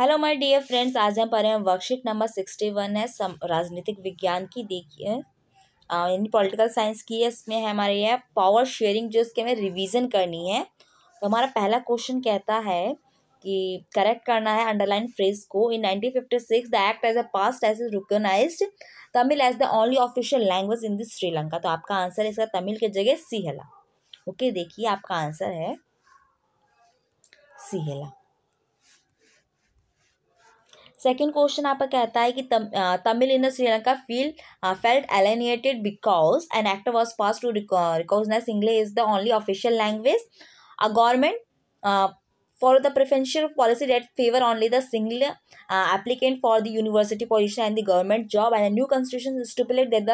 hello my dear friends आज हम पढ़ रहे हैं वर्कशीट नंबर सिक्सटी वन है सम राजनीतिक विज्ञान की देखिए यानी पॉलिटिकल साइंस की है इसमें है हमारे यह पावर शेयरिंग जो इसके हमें रिवीजन करनी है तो हमारा पहला क्वेश्चन कहता है कि करेक्ट करना है अंडरलाइन फ्रेज को in nineteen fifty six the act as a passed as is Tamil as the only official language in this Sri Lanka तो आपका आंसर है इसका तमिल की जगह सीहला ओके देखिए आपका आंसर है सीहला सेकेंड क्वेश्चन आपका कहता है कि Tamil in Sri Lanka feel felt alienated because an act was pass to recognise English is the only official language a government for the preferential policy that favour only the single applicant for the university position and the government job and new constitution new constitution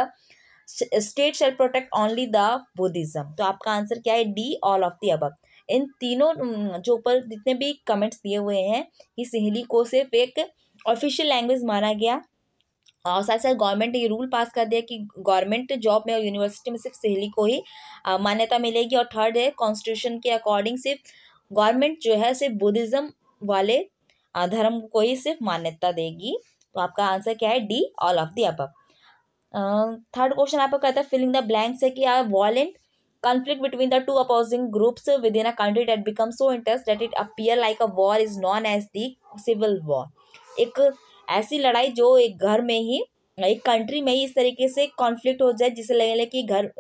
the state shall protect only the Buddhism तो आपका answer क्या है D all of the अब इन तीनों जो ऊपर जितने भी कमेंट्स दिए हुए हैं कि सहेली को सिर्फ एक ऑफिशियल लैंग्वेज माना गया और साथ साथ गवर्नमेंट ने ये रूल पास कर दिया कि गवर्नमेंट जॉब में और यूनिवर्सिटी में सिर्फ सहेली को ही मान्यता मिलेगी और थर्ड है कॉन्स्टिट्यूशन के अकॉर्डिंग सिर्फ गवर्नमेंट जो है सिर्फ बुद्धिज़्म वाले धर्म को ही सिर्फ मान्यता देगी तो आपका आंसर क्या है डी ऑल ऑफ दी अब थर्ड क्वेश्चन आपका कहता है फिलिंग द ब्लैंक्स है कि violent conflict between the two opposing groups within a country that become so interest that it appear like a war is known as civil war एक ऐसी लड़ाई जो एक घर में ही एक कंट्री में ही इस तरीके से कॉन्फ्लिक्ट हो जाए जिसे लगे कि घर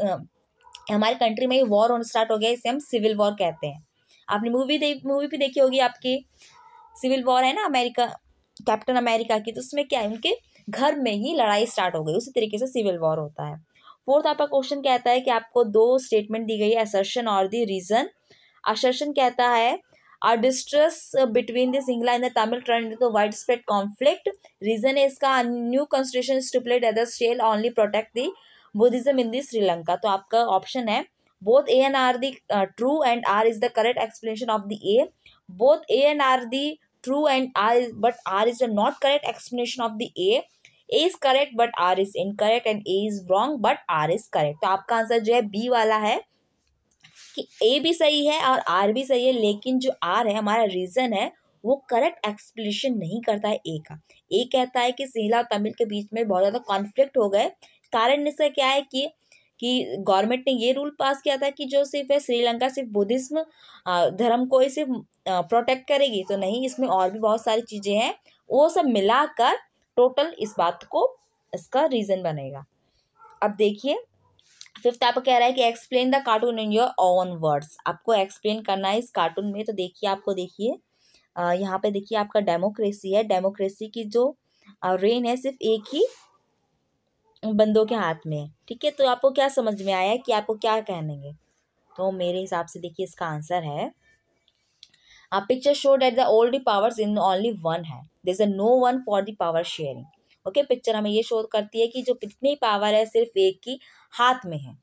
हमारे कंट्री में ही वॉर होना स्टार्ट हो गया इसे हम सिविल वॉर कहते हैं आपने मूवी देख मूवी भी देखी होगी आपकी सिविल वॉर है ना अमेरिका कैप्टन अमेरिका की तो उसमें क्या है उनके घर में ही लड़ाई स्टार्ट हो गई उसी तरीके से सिविल वॉर होता है फोर्थ आपका क्वेश्चन कहता है कि आपको दो स्टेटमेंट दी गई है असर्शन और दी रीज़न असर्शन कहता है और distress between the Sinhala and the Tamil trend the widespread conflict reason है इसका new constitution stipulate either state only protect the Buddhism in the Sri Lanka तो आपका ऑप्शन है both A and R the true and R is the correct explanation of the A both A and R the true and R is but R is the not correct explanation of the A A is correct but R is incorrect and A is wrong but R is correct तो आपका answer जो है B वाला है कि ए भी सही है और आर भी सही है लेकिन जो आर है हमारा रीज़न है वो करेक्ट एक्सप्लेनेशन नहीं करता है ए का ए कहता है कि सिहला और तमिल के बीच में बहुत ज़्यादा कॉन्फ्लिक्ट हो गए कारण इसका क्या है कि कि गवर्नमेंट ने ये रूल पास किया था कि जो सिर्फ है श्रीलंका सिर्फ बुद्धिज्म धर्म को ही सिर्फ प्रोटेक्ट करेगी तो नहीं इसमें और भी बहुत सारी चीज़ें हैं वो सब मिलाकर टोटल इस बात को इसका रीज़न बनेगा अब देखिए फिफ्थ आपको कह रहा है कि explain the cartoon in your own words आपको एक्सप्लेन करना है इस कार्टून में तो देखिए आपको देखिए यहाँ पे देखिए आपका डेमोक्रेसी है डेमोक्रेसी की जो रेन है सिर्फ एक ही बंदों के हाथ में है ठीक है तो आपको क्या समझ में आया कि आपको क्या कहनेंगे तो मेरे हिसाब से देखिए इसका आंसर है picture show that the old powers in only one है there is a no one for the power sharing okay picture हमें ये शो करती है कि जो कितनी पावर है सिर्फ एक की हाथ में है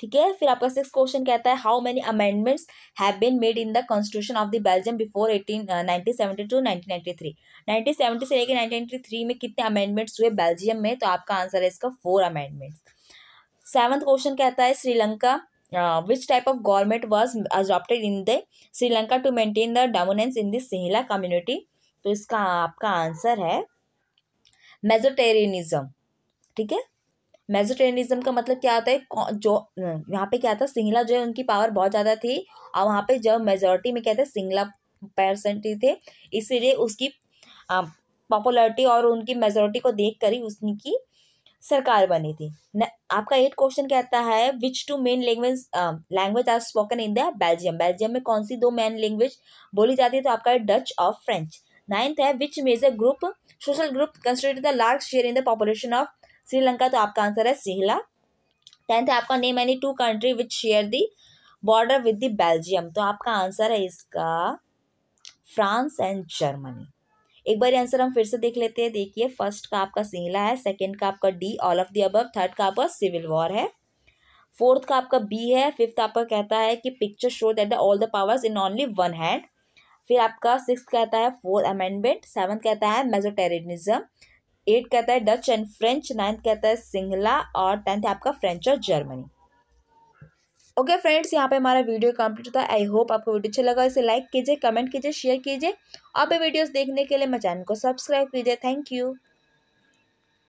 ठीक है फिर आपका सिक्स क्वेश्चन कहता है how many amendments have been made in the constitution of the Belgium before eighteen nineteen seventy two nineteen ninety three nineteen seventy से लेकर नाइनटीन नाइन्टी थ्री में कितने अमेंडमेंट्स हुए बेल्जियम में तो आपका आंसर है इसका फोर अमेंडमेंट्स सेवंथ क्वेश्चन कहता है Sri Lanka which type of government was adopted in the Sri Lanka to maintain the dominance in this Sinhala community तो इसका आपका आंसर है मेजोटेरियनिज्म ठीक है मेजोटेरियनिज्म का मतलब क्या होता है जो यहाँ पे क्या था सिंगला जो है उनकी पावर बहुत ज़्यादा थी और वहाँ पे जो मेजोरिटी में क्या था सिंगला पर्सेंट थे इसीलिए उसकी पॉपुलरिटी और उनकी मेजोरिटी को देख कर ही उसकी सरकार बनी थी न, आपका एट क्वेश्चन कहता है which two main language language are spoken in the Belgium Belgium में कौन सी दो मेन लैंग्वेज बोली जाती है तो आपका है डच और फ्रेंच नाइन्थ है which major group social group consider the large share in the population of Sri Lanka तो आपका आंसर है सिहला टेंथ है आपका name any two country which share the border with the Belgium तो आपका आंसर है इसका फ्रांस एंड जर्मनी एक बार आंसर हम फिर से देख लेते हैं देखिए फर्स्ट का आपका सिंगला है सेकंड का आपका D all of the above third का आपका सिविल वॉर है फोर्थ का आपका बी है फिफ्थ आपका कहता है कि picture show that the all the powers in only one hand फिर आपका सिक्स कहता है फोर अमेंडमेंट सेवन्थ कहता है मेजोटेरिज्म एट कहता है डच एंड फ्रेंच नाइन्थ कहता है सिंगला और टेंथ है आपका फ्रेंच और जर्मनी ओके फ्रेंड्स यहाँ पे हमारा वीडियो कंप्लीट होता है आई होप आपको वीडियो अच्छा लगा इसे लाइक कीजिए कमेंट कीजिए शेयर कीजिए और भी वीडियोस देखने के लिए मेरे चैनल को सब्सक्राइब कीजिए थैंक यू